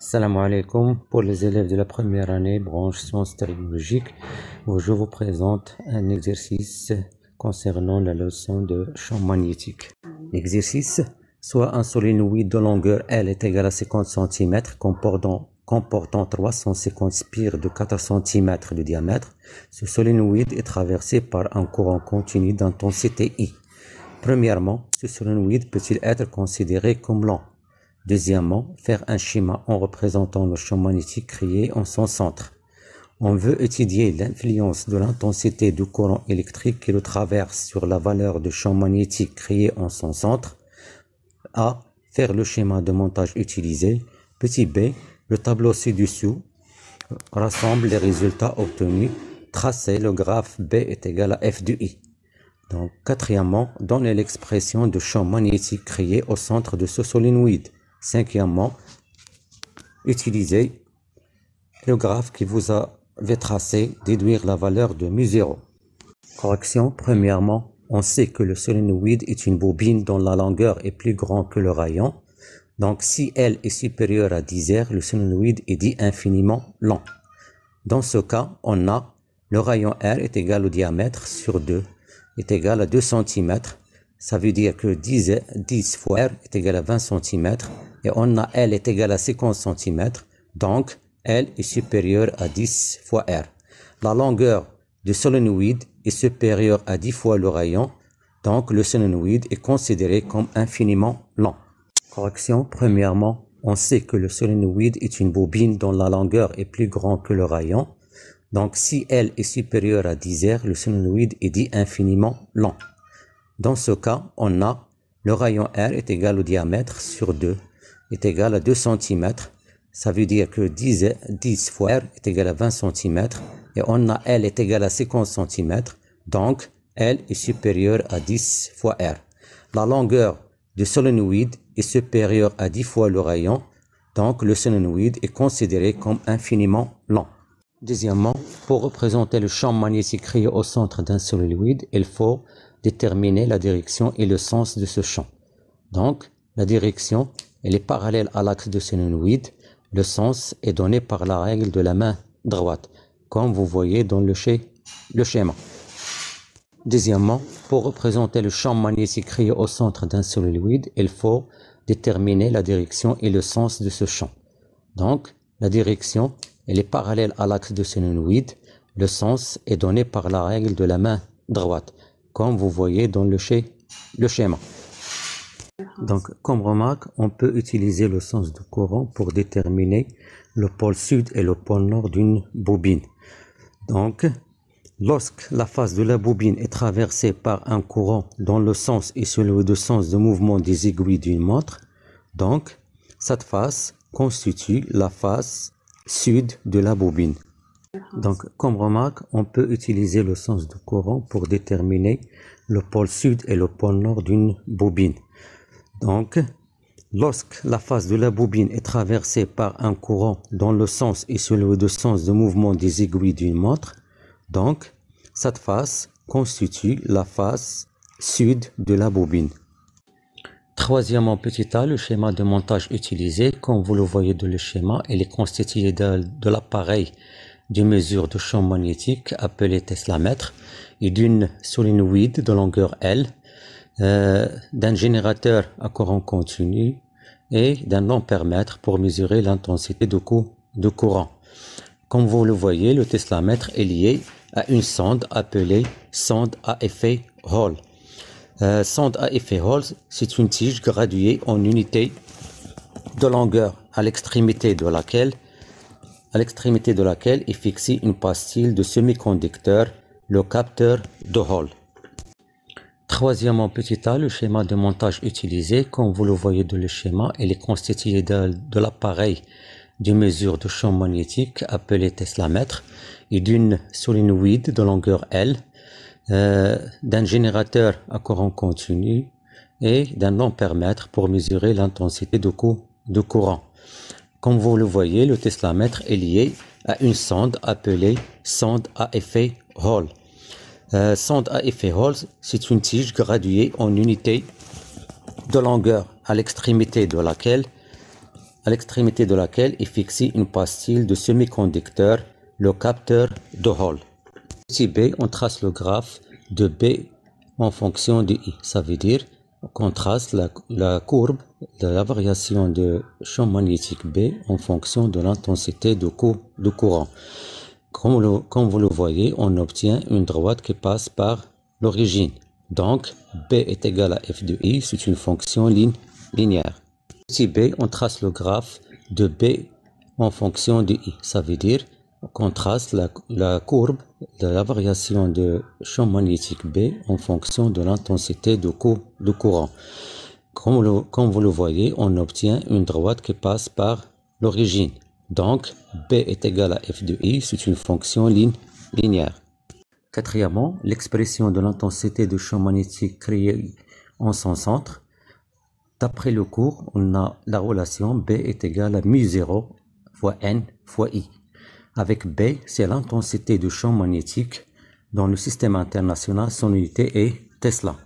Salam alaikum, pour les élèves de la première année, branche sciences technologiques, je vous présente un exercice concernant la leçon de champ magnétique. L'exercice, soit un solénoïde de longueur L est égal à 50 cm comportant, 350 spires de 4 cm de diamètre, ce solénoïde est traversé par un courant continu d'intensité I. Premièrement, ce solénoïde peut-il être considéré comme lent Deuxièmement, faire un schéma en représentant le champ magnétique créé en son centre. On veut étudier l'influence de l'intensité du courant électrique qui le traverse sur la valeur du champ magnétique créé en son centre. A. Faire le schéma de montage utilisé. Petit b. Le tableau ci-dessous rassemble les résultats obtenus. Tracer le graphe B est égal à F de I. Donc, quatrièmement, donner l'expression de champ magnétique créé au centre de ce solénoïde. Cinquièmement, utilisez le graphe qui vous avait tracé, déduire la valeur de mu0. Correction, premièrement, on sait que le solénoïde est une bobine dont la longueur est plus grande que le rayon. Donc si L est supérieur à 10 R, le solénoïde est dit infiniment long. Dans ce cas, on a le rayon R est égal au diamètre sur 2, est égal à 2 cm ça veut dire que 10, fois R est égal à 20 cm et on a L est égal à 50 cm. Donc, L est supérieur à 10 fois R. La longueur du solénoïde est supérieure à 10 fois le rayon. Donc, le solénoïde est considéré comme infiniment long. Correction, premièrement, on sait que le solénoïde est une bobine dont la longueur est plus grande que le rayon. Donc, si L est supérieur à 10 R, le solénoïde est dit infiniment long. Dans ce cas, on a le rayon R est égal au diamètre sur 2 est égal à 2 cm. Ça veut dire que 10, fois R est égal à 20 cm et on a L est égal à 50 cm. Donc, L est supérieur à 10 fois R. La longueur du solénoïde est supérieure à 10 fois le rayon. Donc, le solénoïde est considéré comme infiniment long. Deuxièmement, pour représenter le champ magnétique créé au centre d'un solénoïde, il faut déterminer la direction et le sens de ce champ. Donc, la direction, elle est parallèle à l'axe de solenoid, Le sens est donné par la règle de la main droite, comme vous voyez dans le, schéma. Deuxièmement, pour représenter le champ magnétique créé au centre d'un solenoid, il faut déterminer la direction et le sens de ce champ. Donc, la direction, elle est parallèle à l'axe de solenoid, Le sens est donné par la règle de la main droite, comme vous voyez dans le, schéma. Donc, comme remarque, on peut utiliser le sens du courant pour déterminer le pôle sud et le pôle nord d'une bobine. Donc, lorsque la face de la bobine est traversée par un courant dans le sens et celui de sens de mouvement des aiguilles d'une montre, donc, cette face constitue la face sud de la bobine. Donc, comme remarque, on peut utiliser le sens du courant pour déterminer le pôle sud et le pôle nord d'une bobine. Donc, lorsque la face de la bobine est traversée par un courant dont le sens est celui le sens de mouvement des aiguilles d'une montre, donc, cette face constitue la face sud de la bobine. Troisièmement, petit a, le schéma de montage utilisé, comme vous le voyez dans le schéma, il est constitué de l'appareil d'une mesure de champ magnétique appelée teslamètre et d'une solénoïde de longueur L, euh, d'un générateur à courant continu et d'un mètre pour mesurer l'intensité de, de courant. Comme vous le voyez, le teslamètre est lié à une sonde appelée sonde à effet Hall. Euh, sonde à effet Hall, c'est une tige graduée en unité de longueur à l'extrémité de laquelle à l'extrémité de laquelle est fixée une pastille de semi-conducteur, le capteur de Hall. Troisièmement, petit a, le schéma de montage utilisé, comme vous le voyez dans le schéma, il est constitué de, l'appareil de mesure de champ magnétique appelé teslamètre et d'une solénoïde de longueur L, euh, d'un générateur à courant continu et d'un ampèremètre pour mesurer l'intensité de courant. Comme vous le voyez, le teslamètre est lié à une sonde appelée sonde à effet Hall. Euh, sonde à effet Hall, c'est une tige graduée en unité de longueur à l'extrémité de laquelle à l'extrémité de laquelle est fixée une pastille de semi-conducteur, le capteur de Hall. Si B, on trace le graphe de B en fonction de I. Ça veut dire on trace la, courbe de la variation de champ magnétique B en fonction de l'intensité de courant. Comme, vous le voyez, on obtient une droite qui passe par l'origine. Donc, B est égal à f de i, c'est une fonction ligne, linéaire. Si B, on trace le graphe de B en fonction de i. Ça veut dire qu'on trace la courbe de la variation de champ magnétique B en fonction de l'intensité de, courant. Comme, vous le voyez, on obtient une droite qui passe par l'origine. Donc, B est égal à f de i, c'est une fonction ligne, linéaire. Quatrièmement, l'expression de l'intensité de champ magnétique créée en son centre. D'après le cours, on a la relation B est égal à mu0 fois N fois I avec B, c'est l'intensité du champ magnétique dans le système international, son unité est Tesla.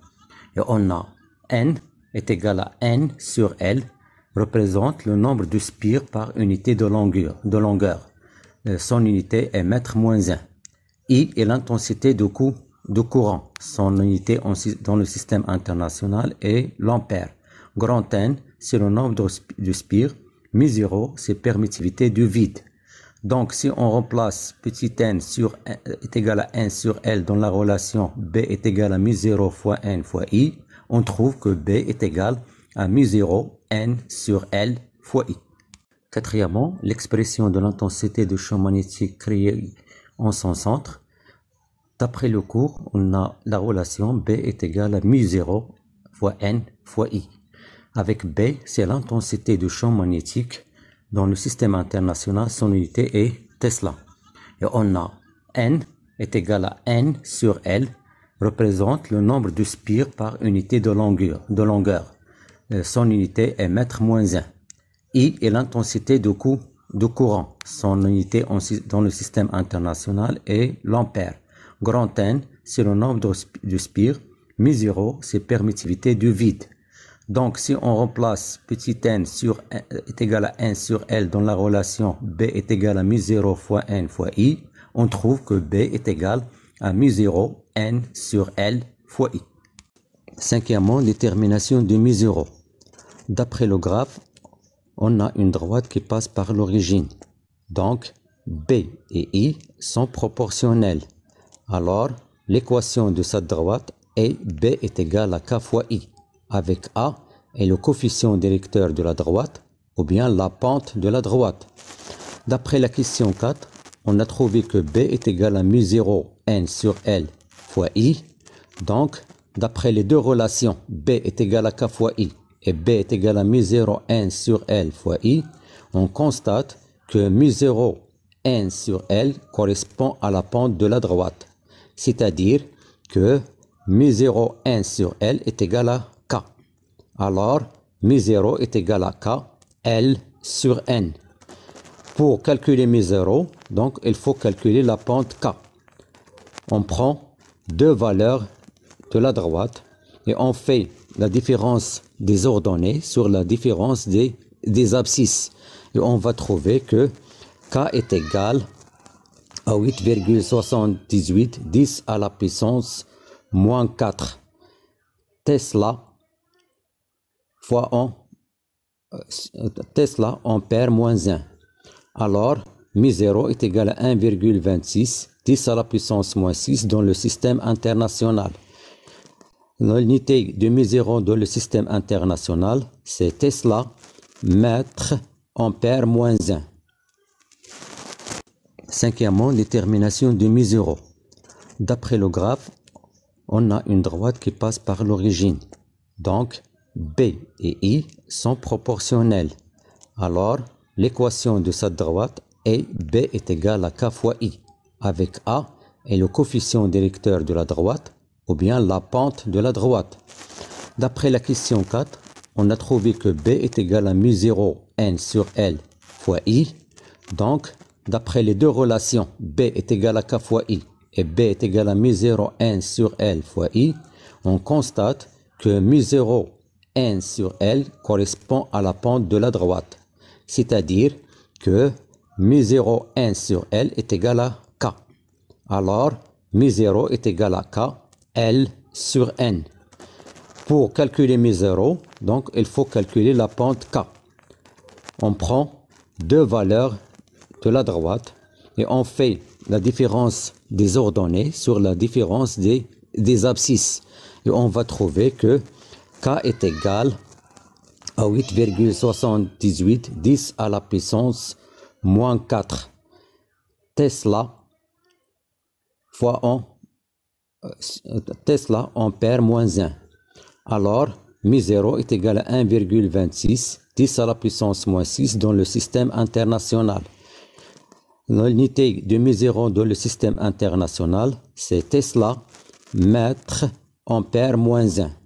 Et on a N est égal à N sur L, représente le nombre de spires par unité de longueur. De longueur. Euh, son unité est mètre moins 1. I est l'intensité de, de courant. Son unité dans le système international est l'ampère. Grand N, c'est le nombre de, spires. Mi zéro, c'est permittivité du vide. Donc, si on remplace petit n sur euh, est égal à n sur L dans la relation B est égal à mu 0 fois n fois i, on trouve que B est égal à mu 0 n sur L fois i. Quatrièmement, l'expression de l'intensité de champ magnétique créée en son centre. D'après le cours, on a la relation B est égal à mu 0 fois n fois i. Avec B, c'est l'intensité du champ magnétique dans le système international, son unité est Tesla. Et on a N est égal à N sur L, représente le nombre de spires par unité de longueur. De longueur. Euh, son unité est mètre moins 1. I est l'intensité de, de courant. Son unité dans le système international est l'ampère. Grand N, c'est le nombre de, spires. Mu0, c'est permittivité du vide. Donc, si on remplace petit n sur est euh, égal à n sur L dans la relation B est égal à mu 0 fois n fois i, on trouve que B est égal à mu 0 n sur L fois i. Cinquièmement, détermination de mu 0. D'après le graphe, on a une droite qui passe par l'origine. Donc, B et I sont proportionnels. Alors, l'équation de cette droite est B est égal à K fois I avec A est le coefficient directeur de la droite ou bien la pente de la droite. D'après la question 4, on a trouvé que B est égal à mu0 n sur L fois I. Donc, d'après les deux relations, B est égal à K fois I et B est égal à mu0 n sur L fois I, on constate que mu0 n sur L correspond à la pente de la droite. C'est-à-dire que mu0 n sur L est égal à alors, mi0 est égal à K, L sur N. Pour calculer mi0, donc il faut calculer la pente K. On prend deux valeurs de la droite et on fait la différence des ordonnées sur la différence des, des abscisses. Et on va trouver que K est égal à 8,78 10 à la puissance moins 4 Tesla fois 1 euh, Tesla ampère moins 1. Alors, mi0 est égal à 1,26, 10 à la puissance moins 6 dans le système international. L'unité de mi0 dans le système international, c'est Tesla mètre ampère moins 1. Cinquièmement, détermination de mi0. D'après le graphe, on a une droite qui passe par l'origine. Donc, B et I sont proportionnels. Alors, l'équation de cette droite est B est égal à K fois I, avec A est le coefficient directeur de la droite, ou bien la pente de la droite. D'après la question 4, on a trouvé que B est égal à mu0 n sur L fois I. Donc, d'après les deux relations, B est égal à K fois I et B est égal à mu0 n sur L fois I, on constate que mu0 n sur L correspond à la pente de la droite, c'est-à-dire que mi 0 n sur L est égal à k. Alors, mi 0 est égal à k, L sur n. Pour calculer mi 0 donc il faut calculer la pente k. On prend deux valeurs de la droite et on fait la différence des ordonnées sur la différence des abscisses. Et on va trouver que k est égal à 8,78 10 à la puissance moins 4 Tesla fois 1 euh, Tesla ampère moins 1. Alors, mi-0 est égal à 1,26 10 à la puissance moins 6 dans le système international. L'unité de mi-0 dans le système international, c'est Tesla mètre ampère moins 1.